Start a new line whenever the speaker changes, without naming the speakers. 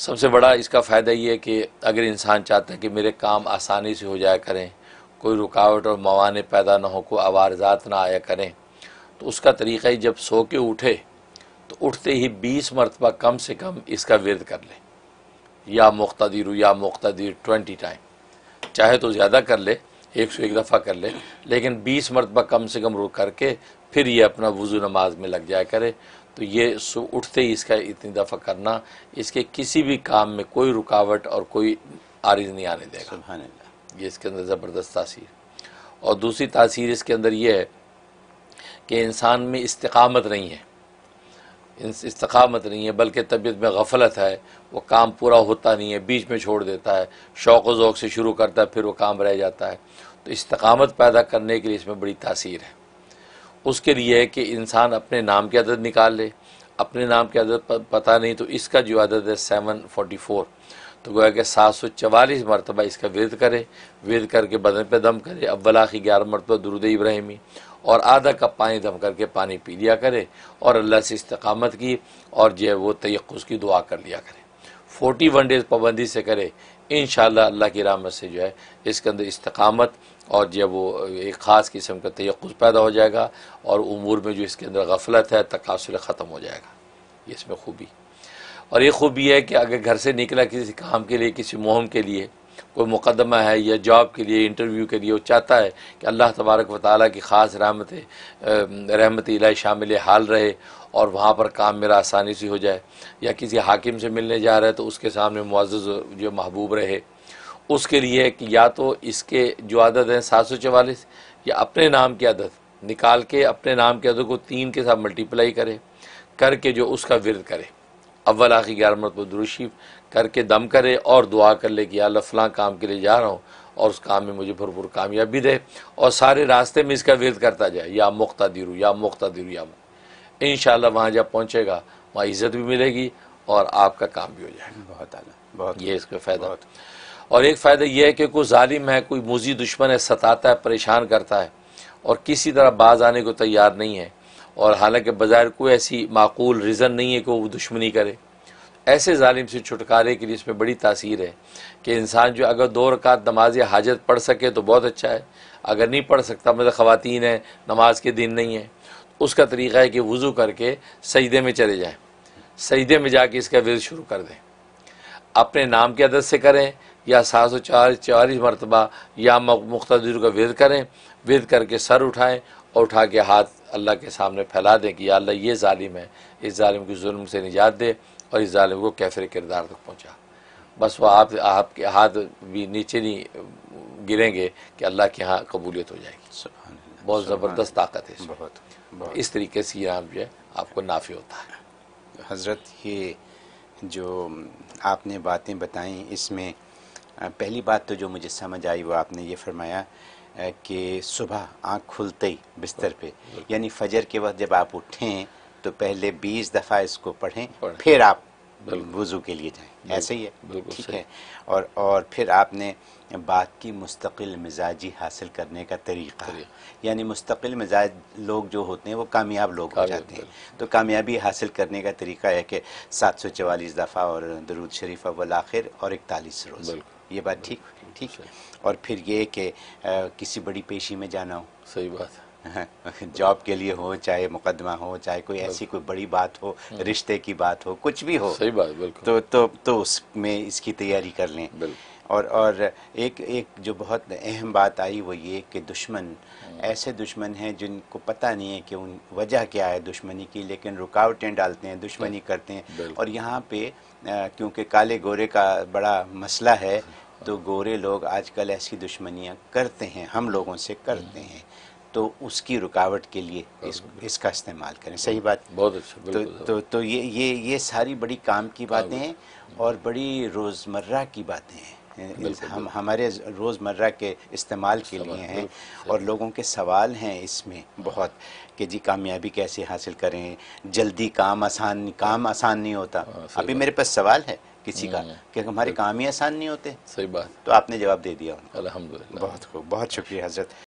सबसे बड़ा इसका फ़ायदा ये है कि अगर इंसान चाहता है कि मेरे काम आसानी से हो जाया करें कोई रुकावट और मवान पैदा ना हो कोई आवारजात ना आया करें तो उसका तरीक़ा ही जब सो के उठे तो उठते ही बीस मरतबा कम से कम इसका विरद कर ले या मुख्तर या मुख्तर ट्वेंटी टाइम चाहे तो ज़्यादा कर ले एक सौ एक दफ़ा कर ले लेकिन बीस मरतबा कम से कम रुक करके फिर ये अपना वज़ू नमाज में लग जाया करे तो ये उठते ही इसका इतनी दफ़ा करना इसके किसी भी काम में कोई रुकावट और कोई आरज नहीं आने देगा ये इसके अंदर ज़बरदस्त तासीर और दूसरी तासीर इसके अंदर यह है कि इंसान में इस्तकामत नहीं है इस्तकामत नहीं है बल्कि तबीयत में गफलत है वो काम पूरा होता नहीं है बीच में छोड़ देता है शौक़ वोक़ से शुरू करता है फिर वो काम रह जाता है तो इस्तकामत पैदा करने के लिए इसमें बड़ी तासीर है उसके लिए है कि इंसान अपने नाम की आदत निकाल ले अपने नाम की आदत पता नहीं तो इसका जो आदत है सेवन फोर्टी फोर तो गोया कि सात सौ चवालीस मरतबा इसका वेद करे वेद करके बदन पर दम करे अव्वला की ग्यारह मरतबा दुरुद इब्राहिमी और आधा कप पानी दम करके पानी पी लिया करे और अल्लाह से इस्तकामत की और जो है वो तयक़ की दुआ कर लिया करे फोर्टी वन डेज़ पाबंदी से करे इन अल्लाह की रामत से जो है इसके अंदर इस्तकामत और जब वो एक ख़ास किस्म का तयक़ पैदा हो जाएगा और उमूर में जो इसके अंदर गफलत है तकासुल ख़त्म हो जाएगा ये इसमें खूबी और ये खूबी है कि अगर घर से निकला किसी काम के लिए किसी मुहम के लिए कोई मुकदमा है या जॉब के लिए इंटरव्यू के लिए वो चाहता है कि अल्लाह तबारक व ताली की ख़ास रहमत रहमत इलाई शामिल हाल रहे और वहाँ पर काम मेरा आसानी से हो जाए या किसी हाकिम से मिलने जा रहा है तो उसके सामने मुआज़ जो महबूब रहे उसके लिए कि या तो इसके जो आदत हैं सात सौ चवालीस या अपने नाम की आदत निकाल के अपने नाम की आदत को तीन के साथ मल्टीप्लाई करे करके जो उसका विरद करे अव्वल आखिर ग्यारह मरतब दुरुशीफ करके दम करे और दुआ कर ले कि अल्लाह काम के लिए जा रहा हूँ और उस काम में मुझे भरपूर कामयाबी दे और सारे रास्ते में इसका विरद करता जाए या मुख्त या मुख्त या मुख्ता इन शाला वहाँ जब पहुँचेगा वहाँ इज्जत भी मिलेगी और आपका काम भी हो जाएगा बहुत बहुत ये इसका फ़ायदा और एक फ़ायदा यह है कि कोई ालिम है कोई मुजी दुश्मन है सताता है परेशान करता है और किसी तरह बाज आने को तैयार नहीं है और हालांकि बाज़ार कोई ऐसी माकूल रीज़न नहीं है कि वो दुश्मनी करे ऐसे ालिम से छुटकारे के लिए इसमें बड़ी तासीर है कि इंसान जो अगर दो रकात नमाज हाजत पढ़ सके तो बहुत अच्छा है अगर नहीं पढ़ सकता मतलब ख़वान है नमाज के दिन नहीं है उसका तरीका है कि वज़ू करके सजदे में चले जाएँ सजदे में जाके इसका विरद शुरू कर दें अपने नाम की अदद से करें या सात सौ चार चालीस मरतबा या मुख्तर का विरद करें विरद करके सर उठाएं और उठा के हाथ अल्लाह के सामने फैला दें कि या अल्लाह ये ालिम है इस ालिम की जुल्म से निजात दे और इस ालिम को कैफर किरदार तक पहुँचा बस वह आप आपके हाथ भी नीचे नहीं गिरेंगे कि अल्लाह के यहाँ कबूलियत हो जाएगी बहुत ज़बरदस्त ताकत है बहुत, इस तरीके से यहाँ जो है आपको नाफी होता है हज़रत ये जो
आपने बातें बताई इसमें पहली बात तो जो मुझे समझ आई वो आपने ये फरमाया कि सुबह आँख खुलते ही बिस्तर पे यानी फजर के वक्त जब आप उठें तो पहले बीस दफ़ा इसको पढ़ें फिर आप वज़ू के लिए जाएं ऐसे ही है बिल्कुल ठीक है और और फिर आपने बात की मुस्तकिल मिजाजी हासिल करने का तरीका यानी मुस्तकिल मिजाज लोग जो होते हैं वो कामयाब लोग हो जाते हैं तो कामयाबी हासिल करने का तरीका है कि सात सौ चवालीस दफ़ा और दरूद शरीफ अब आखिर और इकतालीस रोज़ ये बात ठीक ठीक है और फिर ये कि किसी बड़ी पेशी में जाना हो सही बात है जॉब के लिए हो चाहे मुकदमा हो चाहे कोई ऐसी कोई बड़ी बात हो हम्म। रिश्ते की बात हो कुछ भी हो सही बात बिल्कुल तो तो तो उसमें इसकी तैयारी कर लें और और एक एक जो बहुत अहम बात आई वो ये कि दुश्मन हम्म। ऐसे दुश्मन हैं जिनको पता नहीं है कि उन वजह क्या है दुश्मनी की लेकिन रुकावटें डालते हैं दुश्मनी करते हैं और यहाँ पे क्योंकि काले गोरे का बड़ा मसला है तो गोरे लोग आजकल ऐसी दुश्मनियाँ करते हैं हम लोगों से करते हम्म। हैं तो उसकी रुकावट के लिए हाँ, इस, इसका इस्तेमाल करें सही बात बहुत अच्छा तो, तो हाँ। तो ये ये ये सारी बड़ी काम की हाँ, बातें हैं और बड़ी रोज़मर्रा की बातें हैं हम हमारे रोज़मर्रा के इस्तेमाल के लिए हैं और लोगों के सवाल हैं इसमें बहुत कि जी कामयाबी कैसे हासिल करें जल्दी काम आसान काम आसान नहीं होता अभी मेरे पास सवाल है किसी का हम्म, कि हमारे काम ही आसान नहीं होते सही बात तो आपने जवाब दे दिया अलहमद बहुत खूब बहुत शुक्रिया हजरत